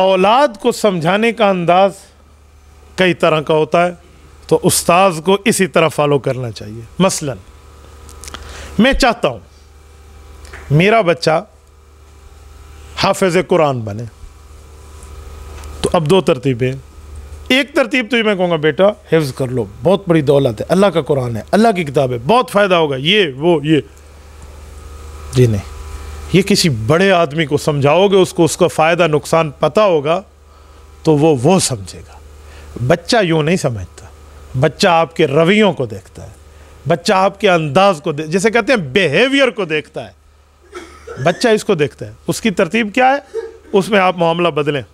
औलाद को समझाने का अंदाज कई तरह का होता है तो उस्ताद को इसी तरह फॉलो करना चाहिए मसलन मैं चाहता हूँ मेरा बच्चा हाफिज कुरान बने तो अब दो तरतीबें एक तरतीब तो ये मैं कहूँगा बेटा हिफ्ज़ कर लो बहुत बड़ी दौलत है अल्लाह का कुरान है अल्लाह की किताब है बहुत फ़ायदा होगा ये वो ये जी नहीं ये किसी बड़े आदमी को समझाओगे उसको उसका फ़ायदा नुकसान पता होगा तो वो वो समझेगा बच्चा यूँ नहीं समझता बच्चा आपके रवियों को देखता है बच्चा आपके अंदाज को जैसे कहते हैं बिहेवियर को देखता है बच्चा इसको देखता है उसकी तरतीब क्या है उसमें आप मामला बदलें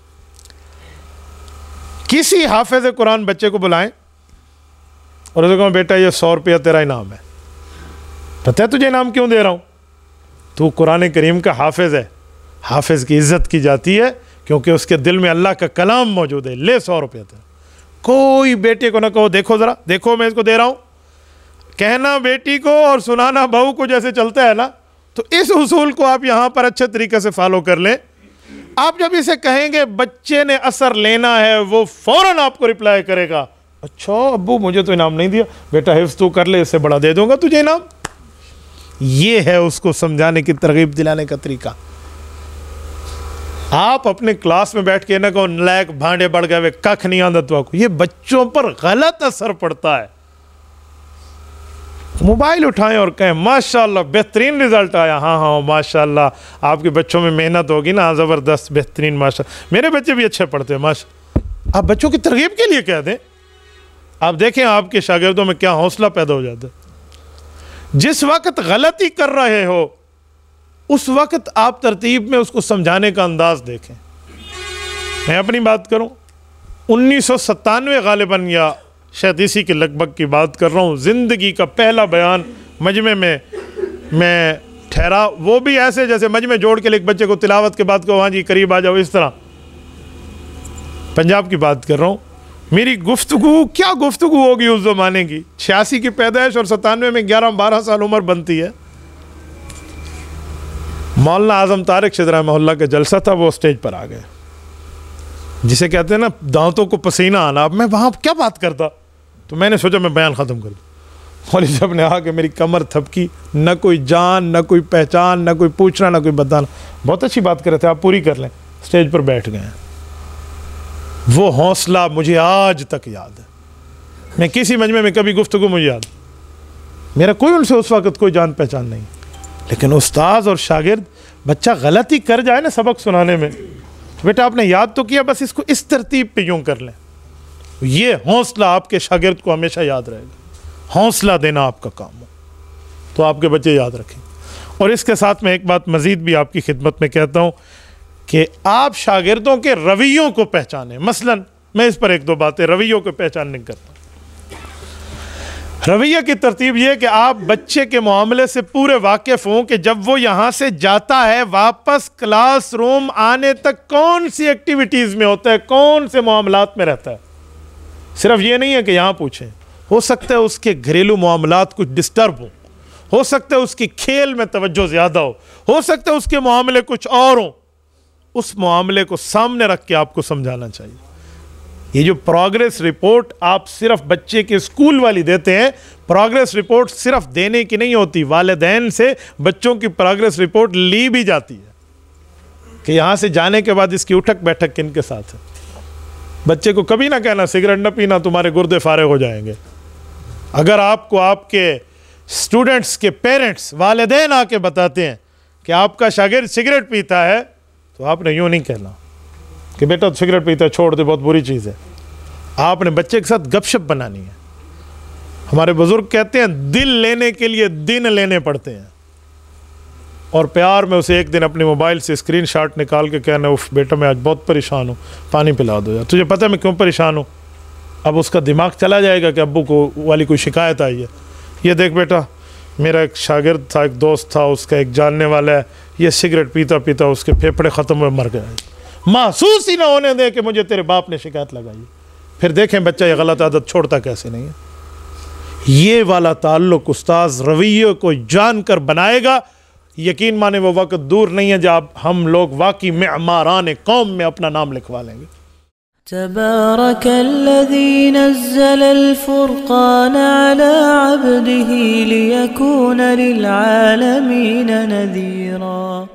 किसी हाफिज कुरान बच्चे को बुलाएं और उसे कहो बेटा ये सौ रुपया तेरा इनाम है पता है तुझे इनाम क्यों दे रहा हूँ तो कुरान करीम का हाफिज़ है हाफिज़ की इज़्ज़त की जाती है क्योंकि उसके दिल में अल्लाह का कलाम मौजूद है ले सौ रुपये तक कोई बेटे को ना कहो देखो ज़रा देखो मैं इसको दे रहा हूँ कहना बेटी को और सुनाना बहू को जैसे चलता है ना तो इस उसूल को आप यहाँ पर अच्छे तरीके से फॉलो कर लें आप जब इसे कहेंगे बच्चे ने असर लेना है वो फ़ौर आपको रिप्लाई करेगा अच्छा अबू मुझे तो इनाम नहीं दिया बेटा हिफ्स तू कर ले इससे बड़ा दे दूंगा तुझे इनाम ये है उसको समझाने की तरगीब दिलाने का तरीका आप अपने क्लास में बैठ के ना कहो नलायक भांडे बढ़ गए कख नहीं आंदा तो ये बच्चों पर गलत असर पड़ता है मोबाइल उठाएं और कहें माशाल्लाह बेहतरीन रिज़ल्ट आया हाँ हाँ माशाल्लाह आपके बच्चों में मेहनत होगी ना हाँ, ज़बरदस्त बेहतरीन माशा मेरे बच्चे भी अच्छे पढ़ते हैं माशा आप बच्चों की तरगीब के लिए कह दें आप देखें आपके शागिर्दों में क्या हौसला पैदा हो जाता है जिस वक्त गलती कर रहे हो उस वक्त आप तरतीब में उसको समझाने का अंदाज देखें मैं अपनी बात करूं उन्नीस सौ सत्तानवे गालिबन या शायद इसी के लगभग की बात कर रहा हूं ज़िंदगी का पहला बयान मजमे में मैं ठहरा वो भी ऐसे जैसे मजमे जोड़ के लिए एक बच्चे को तिलावत के बाद कहो हाँ जी करीब आ जाओ इस तरह पंजाब की बात कर रहा हूँ मेरी गुफ्तगु क्या गुफ्तगु होगी उस ज़माने की छियासी की पैदाइश और सतानवे में ग्यारह बारह साल उम्र बनती है मौलाना आज़म तारक शजरा मोहल्ला का जलसा था वो स्टेज पर आ गए जिसे कहते हैं ना दांतों को पसीना आना अब मैं वहाँ क्या बात करता तो मैंने सोचा मैं बयान ख़त्म कर दू मौली साहब ने आके मेरी कमर थपकी न कोई जान न कोई पहचान न कोई पूछना ना कोई बताना बहुत अच्छी बात कर रहे थे आप पूरी कर लें स्टेज पर बैठ गए हैं वो हौसला मुझे आज तक याद है मैं किसी मजमे में कभी गुफ्तु मुझे याद मेरा कोई उनसे उस वक़्त कोई जान पहचान नहीं लेकिन उस्ताद और शागिर्द बच्चा गलती कर जाए ना सबक सुनाने में बेटा आपने याद तो किया बस इसको इस तरतीब पे यूँ कर लें ये हौसला आपके शागिर्द को हमेशा याद रहेगा हौसला देना आपका काम हो तो आपके बच्चे याद रखें और इसके साथ मैं एक बात मज़ीद भी आपकी खिदमत में कहता हूँ कि आप शागिर्दों के रवैयों को पहचानें मसलन मैं इस पर एक दो बातें रवैयों को पहचानने करता रवैया की तरतीब यह कि आप बच्चे के मामले से पूरे वाकिफ हों कि जब वो यहाँ से जाता है वापस क्लास रूम आने तक कौन सी एक्टिविटीज़ में होता है कौन से मामलात में रहता है सिर्फ ये नहीं है कि यहाँ पूछें हो सकता है उसके घरेलू मामलात कुछ डिस्टर्ब हों हो सकता है उसकी खेल में तवज्जो ज़्यादा हो हो सकता है उसके मामले कुछ और हों उस मामले को सामने रख के आपको समझाना चाहिए ये जो प्रोग्रेस रिपोर्ट आप सिर्फ बच्चे के स्कूल वाली देते हैं प्रोग्रेस रिपोर्ट सिर्फ देने की नहीं होती वालदेन से बच्चों की प्रोग्रेस रिपोर्ट ली भी जाती है कि यहाँ से जाने के बाद इसकी उठक बैठक किन के साथ है बच्चे को कभी ना कहना सिगरेट न पीना तुम्हारे गुर्दे फारे हो जाएंगे अगर आपको आपके स्टूडेंट्स के पेरेंट्स वालदेन आके बताते हैं कि आपका शागिर्द सिगरेट पीता है तो आपने यूँ नहीं कहना कि बेटा तो सिगरेट पीता है छोड़ दे बहुत बुरी चीज़ है आपने बच्चे के साथ गपशप बनानी है हमारे बुज़ुर्ग कहते हैं दिल लेने के लिए दिन लेने पड़ते हैं और प्यार में उसे एक दिन अपने मोबाइल से स्क्रीन शॉट निकाल के कहना उफ बेटा मैं आज बहुत परेशान हूँ पानी पिला दो यार तुझे पता है मैं क्यों परेशान हूँ अब उसका दिमाग चला जाएगा कि अबू को वाली कोई शिकायत आई है ये देख बेटा मेरा एक शागिर्द था एक दोस्त था उसका एक जानने वाला है ये सिगरेट पीता पीता उसके फेफड़े ख़त्म हुए मर गए महसूस ही ना होने दें कि मुझे तेरे बाप ने शिकायत लगाई फिर देखें बच्चा ये गलत आदत छोड़ता कैसे नहीं है ये वाला ताल्लुक उस्ताद रवैये को जान कर बनाएगा यकीन माने वो वक्त दूर नहीं है जब हम लोग वाकई में अमारान कौम में अपना नाम लिखवा लेंगे تبارك الذي نزل الفرقان على عبده ليكون للعالمين نذيراً